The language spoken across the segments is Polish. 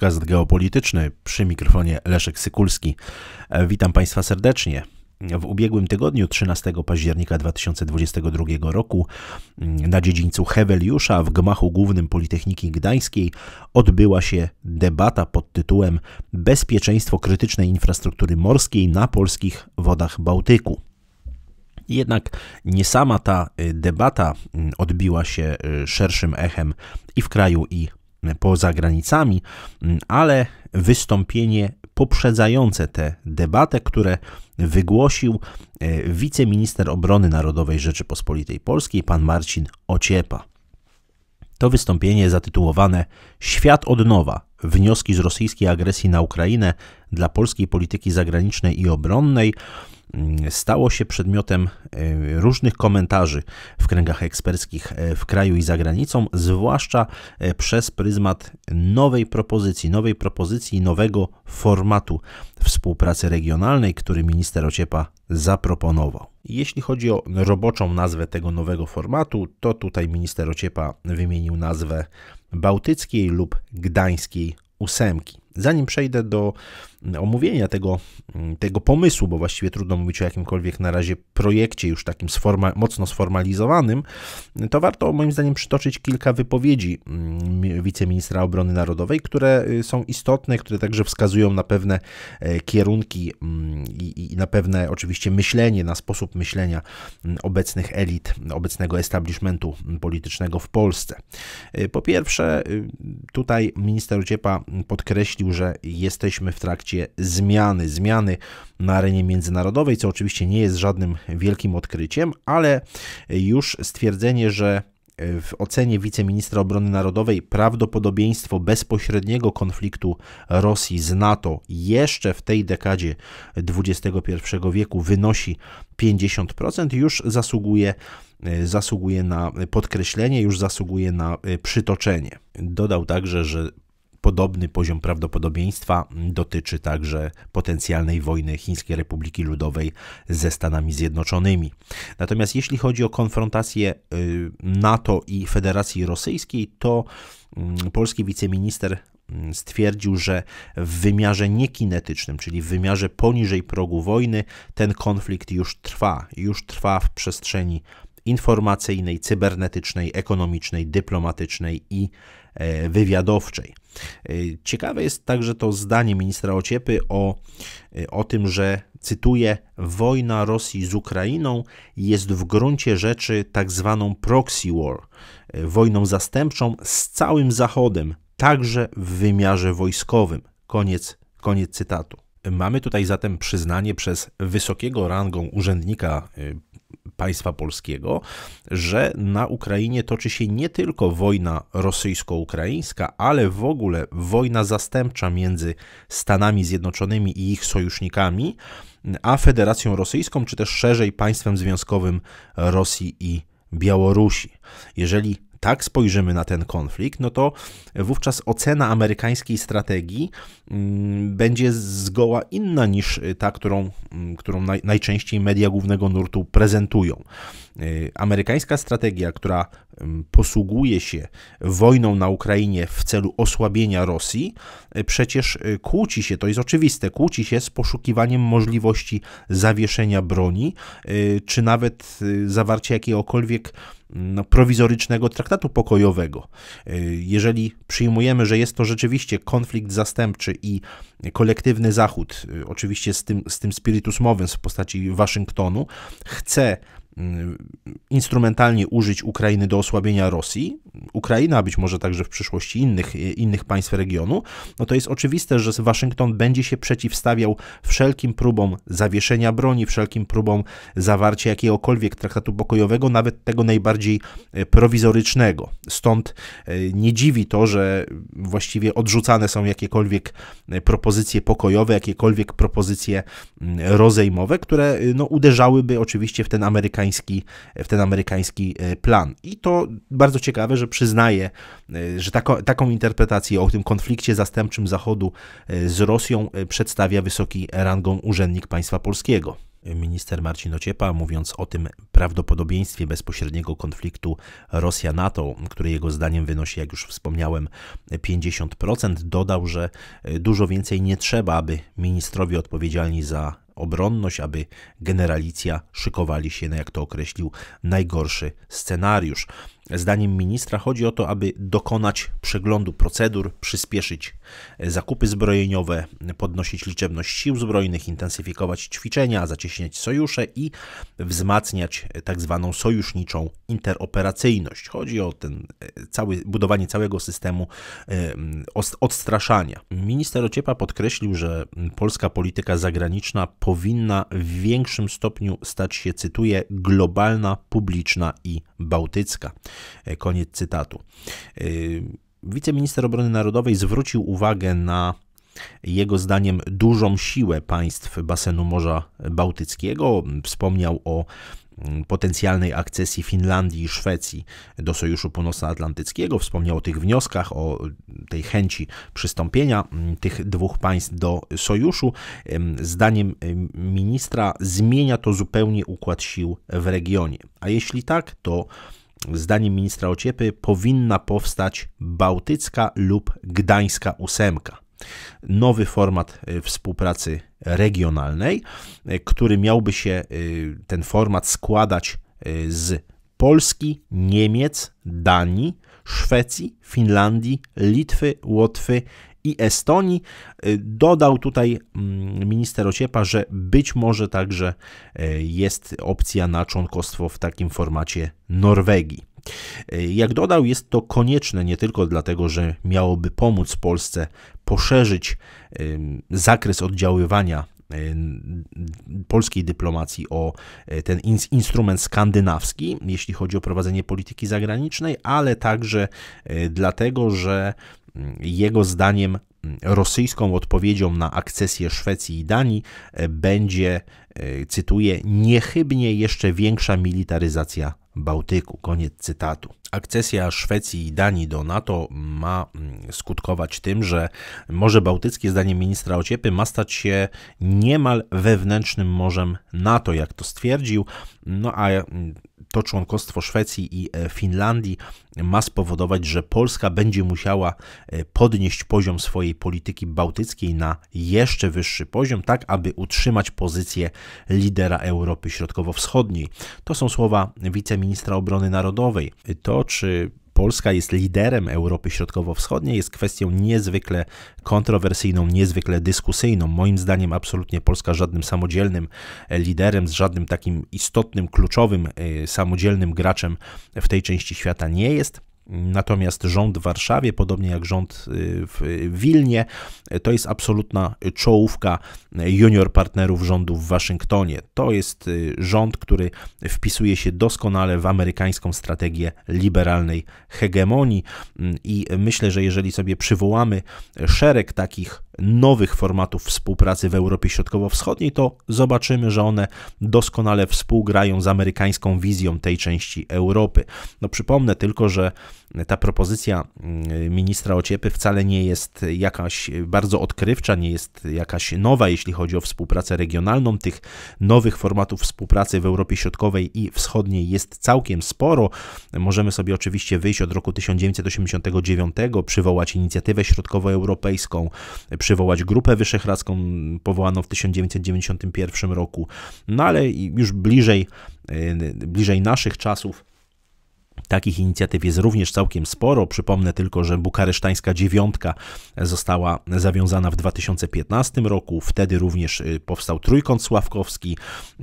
podcast geopolityczny przy mikrofonie Leszek Sykulski. E, witam Państwa serdecznie. W ubiegłym tygodniu, 13 października 2022 roku, mm, na dziedzińcu Heweliusza w gmachu głównym Politechniki Gdańskiej odbyła się debata pod tytułem Bezpieczeństwo krytycznej infrastruktury morskiej na polskich wodach Bałtyku. Jednak nie sama ta y, debata mm, odbiła się y, szerszym echem i w kraju, i poza granicami, mm, ale wystąpienie poprzedzające tę debatę, które wygłosił e, wiceminister obrony narodowej Rzeczypospolitej Polskiej, pan Marcin Ociepa. To wystąpienie zatytułowane Świat od nowa wnioski z rosyjskiej agresji na Ukrainę dla polskiej polityki zagranicznej i obronnej Mm, stało się przedmiotem e, różnych komentarzy w kręgach eksperckich e, w kraju i za granicą, zwłaszcza e, przez pryzmat nowej propozycji, nowej propozycji nowego formatu współpracy regionalnej, który minister Ociepa zaproponował. Jeśli chodzi o roboczą nazwę tego nowego formatu, to tutaj minister Ociepa wymienił nazwę Bałtyckiej lub Gdańskiej Ósemki. Zanim przejdę do omówienia tego, mm, tego pomysłu, bo właściwie trudno mówić o jakimkolwiek na razie projekcie już takim sforma, mocno sformalizowanym, to warto moim zdaniem przytoczyć kilka wypowiedzi mm, wiceministra obrony narodowej, które y, są istotne, które także wskazują na pewne e, kierunki mm, i, i na pewne oczywiście myślenie, na sposób myślenia obecnych elit, obecnego establishmentu politycznego w Polsce. E, po pierwsze, y, tutaj minister Ciepa podkreśla, podkreślił, że jesteśmy w trakcie zmiany, zmiany na arenie międzynarodowej, co oczywiście nie jest żadnym wielkim odkryciem, ale już stwierdzenie, że w ocenie wiceministra obrony narodowej prawdopodobieństwo bezpośredniego konfliktu Rosji z NATO jeszcze w tej dekadzie XXI wieku wynosi 50%, już zasługuje, zasługuje na podkreślenie, już zasługuje na przytoczenie. Dodał także, że Podobny poziom prawdopodobieństwa dotyczy także potencjalnej wojny Chińskiej Republiki Ludowej ze Stanami Zjednoczonymi. Natomiast jeśli chodzi o konfrontację y, NATO i Federacji Rosyjskiej, to mm, polski wiceminister mm, stwierdził, że w wymiarze niekinetycznym, czyli w wymiarze poniżej progu wojny, ten konflikt już trwa. Już trwa w przestrzeni informacyjnej, cybernetycznej, ekonomicznej, dyplomatycznej i e, wywiadowczej. E, ciekawe jest także to zdanie ministra Ociepy o, e, o tym, że cytuję, wojna Rosji z Ukrainą jest w gruncie rzeczy tak zwaną proxy war, e, wojną zastępczą z całym Zachodem, także w wymiarze wojskowym. Koniec, koniec cytatu. Mamy tutaj zatem przyznanie przez wysokiego rangą urzędnika państwa polskiego, że na Ukrainie toczy się nie tylko wojna rosyjsko-ukraińska, ale w ogóle wojna zastępcza między Stanami Zjednoczonymi i ich sojusznikami, a Federacją Rosyjską, czy też szerzej państwem związkowym Rosji i Białorusi. Jeżeli tak spojrzymy na ten konflikt, no to wówczas ocena amerykańskiej strategii mm, będzie zgoła inna niż ta, którą, mm, którą najczęściej media głównego nurtu prezentują. Y, amerykańska strategia, która posługuje się wojną na Ukrainie w celu osłabienia Rosji, y, przecież y, kłóci się, to jest oczywiste, kłóci się z poszukiwaniem możliwości zawieszenia broni, czy nawet zawarcia jakiegokolwiek no, prowizorycznego traktatu pokojowego. Jeżeli przyjmujemy, że jest to rzeczywiście konflikt zastępczy i kolektywny Zachód, oczywiście z tym, z tym spirytusmowym w postaci Waszyngtonu, chce Mm, instrumentalnie użyć Ukrainy do osłabienia Rosji, Ukraina, a być może także w przyszłości innych, e, innych państw regionu, no to jest oczywiste, że Waszyngton będzie się przeciwstawiał wszelkim próbom zawieszenia broni, wszelkim próbom zawarcia jakiegokolwiek traktatu pokojowego, nawet tego najbardziej e, prowizorycznego. Stąd e, nie dziwi to, że właściwie odrzucane są jakiekolwiek propozycje pokojowe, jakiekolwiek propozycje mm, rozejmowe, które no, uderzałyby oczywiście w ten amerykański, w ten amerykański plan. I to bardzo ciekawe, że przy przyznaje, y, że tako, taką interpretację o tym konflikcie zastępczym Zachodu y, z Rosją y, przedstawia wysoki rangą urzędnik państwa polskiego. Minister Marcin Ociepa, mówiąc o tym prawdopodobieństwie bezpośredniego konfliktu Rosja-NATO, który jego zdaniem wynosi, jak już wspomniałem, 50%, dodał, że dużo więcej nie trzeba, aby ministrowie odpowiedzialni za obronność, aby generalicja szykowali się na, no jak to określił, najgorszy scenariusz. Zdaniem ministra chodzi o to, aby dokonać przeglądu procedur, przyspieszyć e, zakupy zbrojeniowe, podnosić liczebność sił zbrojnych, intensyfikować ćwiczenia, zacieśniać sojusze i wzmacniać e, tak zwaną sojuszniczą interoperacyjność. Chodzi o ten e, cały, budowanie całego systemu odstraszania. Minister Ociepa podkreślił, że polska polityka zagraniczna powinna w większym stopniu stać się, cytuję, globalna, publiczna i bałtycka. E, koniec cytatu. E, wiceminister Obrony Narodowej zwrócił uwagę na jego zdaniem dużą siłę państw basenu Morza Bałtyckiego. Wspomniał o mm, potencjalnej akcesji Finlandii i Szwecji do Sojuszu Północnoatlantyckiego. Wspomniał o tych wnioskach, o tej chęci przystąpienia mm, tych dwóch państw do sojuszu. Zdaniem ministra zmienia to zupełnie układ sił w regionie. A jeśli tak, to zdaniem ministra Ociepy, powinna powstać bałtycka lub gdańska ósemka. Nowy format e, współpracy regionalnej, e, który miałby się e, ten format składać z Polski, Niemiec, Danii, Szwecji, Finlandii, Litwy, Łotwy i Estonii. Y, dodał tutaj mm, minister Ociepa, że być może także e, jest opcja na członkostwo w takim formacie Norwegii. Y, jak dodał, jest to konieczne nie tylko dlatego, że miałoby pomóc Polsce poszerzyć zakres oddziaływania y, polskiej dyplomacji o e, ten instrument skandynawski, jeśli chodzi o prowadzenie polityki zagranicznej, ale także e, dlatego, że jego zdaniem rosyjską odpowiedzią na akcesję Szwecji i Danii e, będzie, e, cytuję, niechybnie jeszcze większa militaryzacja Bałtyku. Koniec cytatu. Akcesja Szwecji i Danii do NATO ma mm, skutkować tym, że Morze Bałtyckie, zdaniem ministra Ociepy, ma stać się niemal wewnętrznym morzem NATO, jak to stwierdził. No a mm, to członkostwo Szwecji i e, Finlandii ma spowodować, że Polska będzie musiała e, podnieść poziom swojej polityki bałtyckiej na jeszcze wyższy poziom, tak aby utrzymać pozycję lidera Europy Środkowo-Wschodniej. To są słowa wiceministra obrony narodowej. To, czy Polska jest liderem Europy Środkowo-Wschodniej jest kwestią niezwykle kontrowersyjną, niezwykle dyskusyjną. Moim zdaniem absolutnie Polska żadnym samodzielnym e, liderem, z żadnym takim istotnym, kluczowym, e, samodzielnym graczem w tej części świata nie jest. Natomiast rząd w Warszawie, podobnie jak rząd y, w Wilnie, to jest absolutna czołówka junior partnerów rządu w Waszyngtonie. To jest y, rząd, który wpisuje się doskonale w amerykańską strategię liberalnej hegemonii y, i myślę, że jeżeli sobie przywołamy szereg takich nowych formatów współpracy w Europie Środkowo-Wschodniej, to zobaczymy, że one doskonale współgrają z amerykańską wizją tej części Europy. No przypomnę tylko, że ta propozycja mm, ministra Ociepy wcale nie jest jakaś bardzo odkrywcza, nie jest jakaś nowa, jeśli chodzi o współpracę regionalną. Tych nowych formatów współpracy w Europie Środkowej i Wschodniej jest całkiem sporo. Możemy sobie oczywiście wyjść od roku 1989, przywołać inicjatywę środkowoeuropejską, przywołać Grupę Wyszehradzką powołaną w 1991 roku, no ale już bliżej, y, bliżej naszych czasów Takich inicjatyw jest również całkiem sporo. Przypomnę tylko, że bukaresztańska dziewiątka została zawiązana w 2015 roku. Wtedy również y, powstał Trójkąt Sławkowski.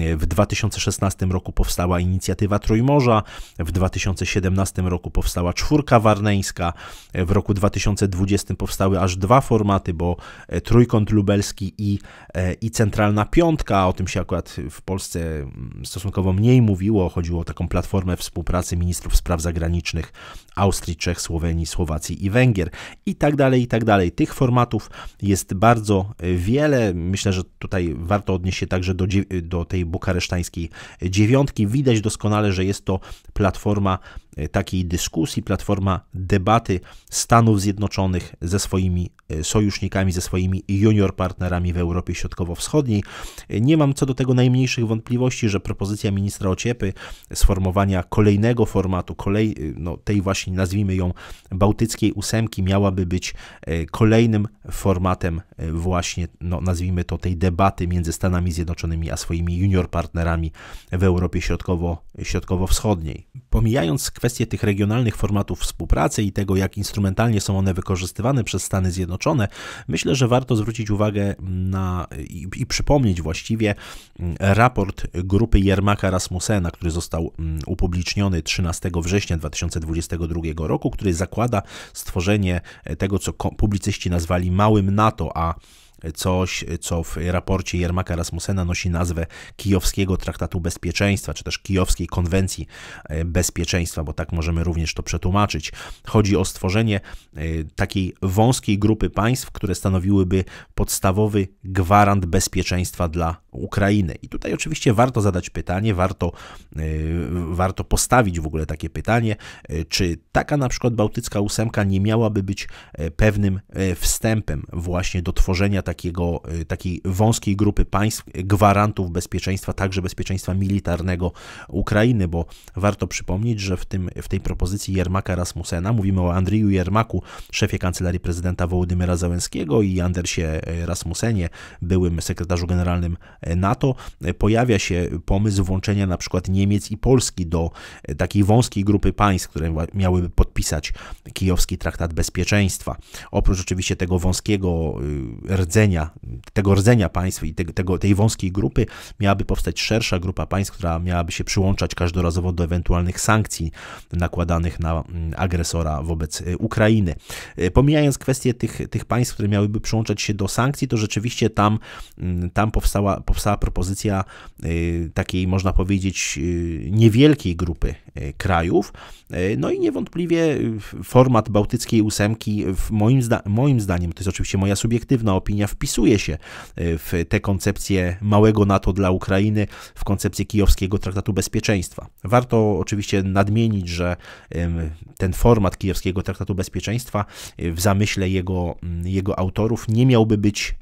Y, w 2016 roku powstała inicjatywa Trójmorza. W 2017 roku powstała Czwórka Warneńska. W roku 2020 powstały aż dwa formaty, bo e, Trójkąt Lubelski i, e, i Centralna Piątka. O tym się akurat w Polsce mm, stosunkowo mniej mówiło. Chodziło o taką platformę współpracy ministrów sprawiedliwości Spraw Zagranicznych Austrii, Czech, Słowenii, Słowacji i Węgier i tak dalej, i tak dalej. Tych formatów jest bardzo e, wiele. Myślę, że tutaj warto odnieść się także do, do tej bukaresztańskiej dziewiątki. Widać doskonale, że jest to platforma E, takiej dyskusji, platforma debaty Stanów Zjednoczonych ze swoimi e, sojusznikami, ze swoimi junior partnerami w Europie Środkowo-Wschodniej. E, nie mam co do tego najmniejszych wątpliwości, że propozycja ministra Ociepy sformowania kolejnego formatu, kolej, no, tej właśnie nazwijmy ją bałtyckiej ósemki, miałaby być kolejnym formatem właśnie, no, nazwijmy to tej debaty między Stanami Zjednoczonymi a swoimi junior partnerami w Europie Środkowo-Wschodniej. Pomijając kwestię kwestie tych regionalnych formatów współpracy i tego, jak instrumentalnie są one wykorzystywane przez Stany Zjednoczone, myślę, że warto zwrócić uwagę na i, i przypomnieć właściwie mm, raport grupy Jermaka Rasmussena, który został mm, upubliczniony 13 września 2022 roku, który zakłada stworzenie e, tego, co publicyści nazwali małym NATO, a coś, co w raporcie Jermaka Rasmussena nosi nazwę Kijowskiego Traktatu Bezpieczeństwa, czy też Kijowskiej Konwencji e, Bezpieczeństwa, bo tak możemy również to przetłumaczyć. Chodzi o stworzenie e, takiej wąskiej grupy państw, które stanowiłyby podstawowy gwarant bezpieczeństwa dla Ukrainy I tutaj oczywiście warto zadać pytanie, warto, y, warto postawić w ogóle takie pytanie, y, czy taka na przykład bałtycka ósemka nie miałaby być y, pewnym wstępem właśnie do tworzenia takiego, takiej wąskiej grupy państw gwarantów bezpieczeństwa, także bezpieczeństwa militarnego Ukrainy, bo warto przypomnieć, że w, tym, w tej propozycji Jermaka Rasmusena mówimy o Andriju Jermaku, szefie kancelarii prezydenta Wołodymyra Załęskiego i Andersie Rasmusenie, byłym sekretarzu generalnym NATO, pojawia się pomysł włączenia na przykład Niemiec i Polski do e, takiej wąskiej grupy państw, które miałyby podpisać kijowski traktat bezpieczeństwa. Oprócz oczywiście tego wąskiego y, rdzenia, tego rdzenia państw i tego, tej wąskiej grupy miałaby powstać szersza grupa państw, która miałaby się przyłączać każdorazowo do ewentualnych sankcji nakładanych na mm, agresora wobec y, Ukrainy. E, pomijając kwestię tych, tych państw, które miałyby przyłączać się do sankcji, to rzeczywiście tam, mm, tam powstała, powstała propozycja y, takiej, można powiedzieć, y, niewielkiej grupy y, krajów. No i niewątpliwie format bałtyckiej ósemki, moim, zda moim zdaniem, to jest oczywiście moja subiektywna opinia, wpisuje się w tę koncepcję małego NATO dla Ukrainy, w koncepcję kijowskiego Traktatu Bezpieczeństwa. Warto oczywiście nadmienić, że ten format kijowskiego Traktatu Bezpieczeństwa w zamyśle jego, mm, jego autorów nie miałby być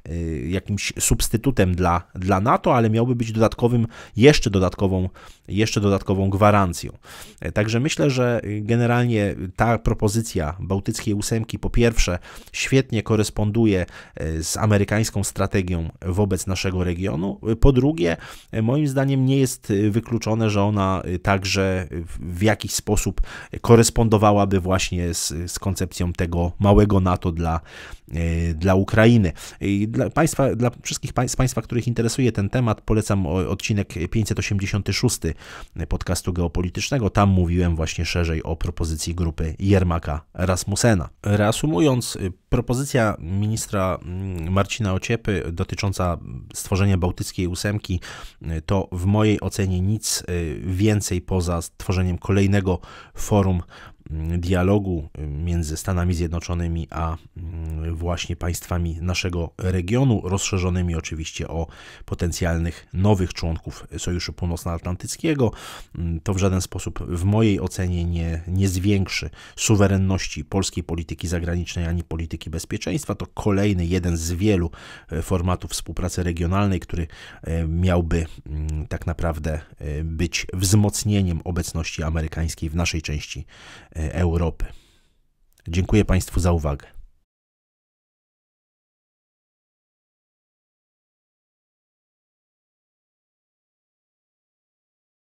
jakimś substytutem dla, dla dla NATO, ale miałby być dodatkowym, jeszcze dodatkową, jeszcze dodatkową gwarancją. E, także myślę, że y, generalnie ta propozycja bałtyckiej ósemki po pierwsze świetnie koresponduje e, z amerykańską strategią wobec naszego regionu. E, po drugie, moim zdaniem nie jest wykluczone, że ona także w jakiś sposób korespondowałaby właśnie z, z koncepcją tego małego NATO dla, dla Ukrainy. I dla, państwa, dla wszystkich państw, z Państwa, których interesuje interesuje ten temat, polecam odcinek 586 podcastu geopolitycznego. Tam mówiłem właśnie szerzej o propozycji grupy Jermaka Rasmusena. Reasumując, y, propozycja ministra mm, Marcina Ociepy dotycząca stworzenia bałtyckiej ósemki y, to w mojej ocenie nic y, więcej poza stworzeniem kolejnego forum dialogu y, między Stanami Zjednoczonymi a mm, właśnie państwami naszego regionu, rozszerzonymi oczywiście o potencjalnych nowych członków Sojuszu Północnoatlantyckiego. Mm, to w żaden sposób, w mojej ocenie, nie, nie zwiększy suwerenności polskiej polityki zagranicznej ani polityki bezpieczeństwa. To kolejny jeden z wielu y, formatów współpracy regionalnej, który y, miałby mm, tak naprawdę być wzmocnieniem obecności amerykańskiej w naszej części Europy. Dziękuję Państwu za uwagę.